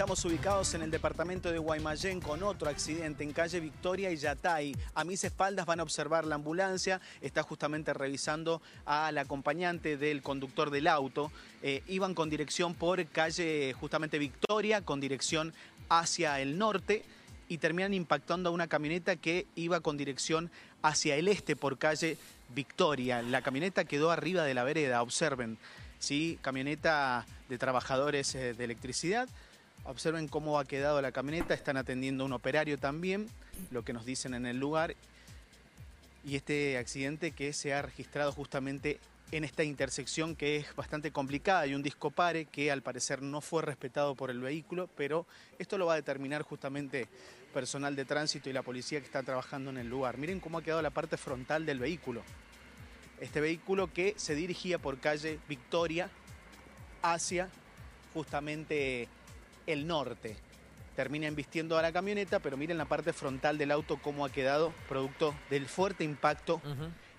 Estamos ubicados en el departamento de Guaymallén con otro accidente en calle Victoria y Yatay. A mis espaldas van a observar la ambulancia, está justamente revisando al acompañante del conductor del auto. Eh, iban con dirección por calle justamente Victoria, con dirección hacia el norte y terminan impactando a una camioneta que iba con dirección hacia el este por calle Victoria. La camioneta quedó arriba de la vereda, observen. ¿sí? Camioneta de trabajadores eh, de electricidad Observen cómo ha quedado la camioneta, están atendiendo un operario también, lo que nos dicen en el lugar. Y este accidente que se ha registrado justamente en esta intersección que es bastante complicada. Hay un disco pare que al parecer no fue respetado por el vehículo, pero esto lo va a determinar justamente personal de tránsito y la policía que está trabajando en el lugar. Miren cómo ha quedado la parte frontal del vehículo. Este vehículo que se dirigía por calle Victoria hacia justamente el norte. Termina embistiendo a la camioneta, pero miren la parte frontal del auto cómo ha quedado, producto del fuerte impacto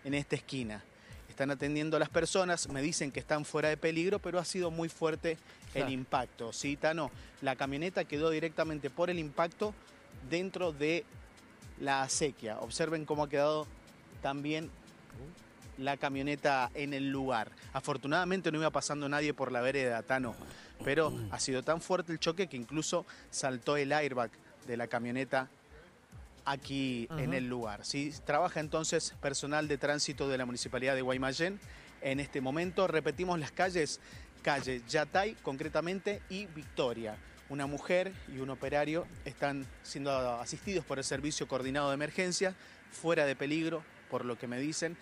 en esta esquina. Están atendiendo a las personas, me dicen que están fuera de peligro, pero ha sido muy fuerte el impacto. Sí, Tano, la camioneta quedó directamente por el impacto dentro de la acequia. Observen cómo ha quedado también la camioneta en el lugar. Afortunadamente no iba pasando nadie por la vereda, Tano, pero ha sido tan fuerte el choque que incluso saltó el airbag de la camioneta aquí en el lugar. ¿sí? Trabaja entonces personal de tránsito de la Municipalidad de Guaymallén en este momento. Repetimos las calles, calle Yatay concretamente y Victoria. Una mujer y un operario están siendo asistidos por el Servicio Coordinado de Emergencia, fuera de peligro, por lo que me dicen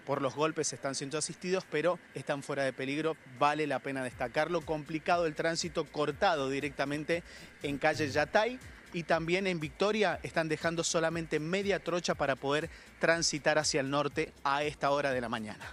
por los golpes están siendo asistidos, pero están fuera de peligro, vale la pena destacarlo. Complicado el tránsito cortado directamente en calle Yatay y también en Victoria están dejando solamente media trocha para poder transitar hacia el norte a esta hora de la mañana.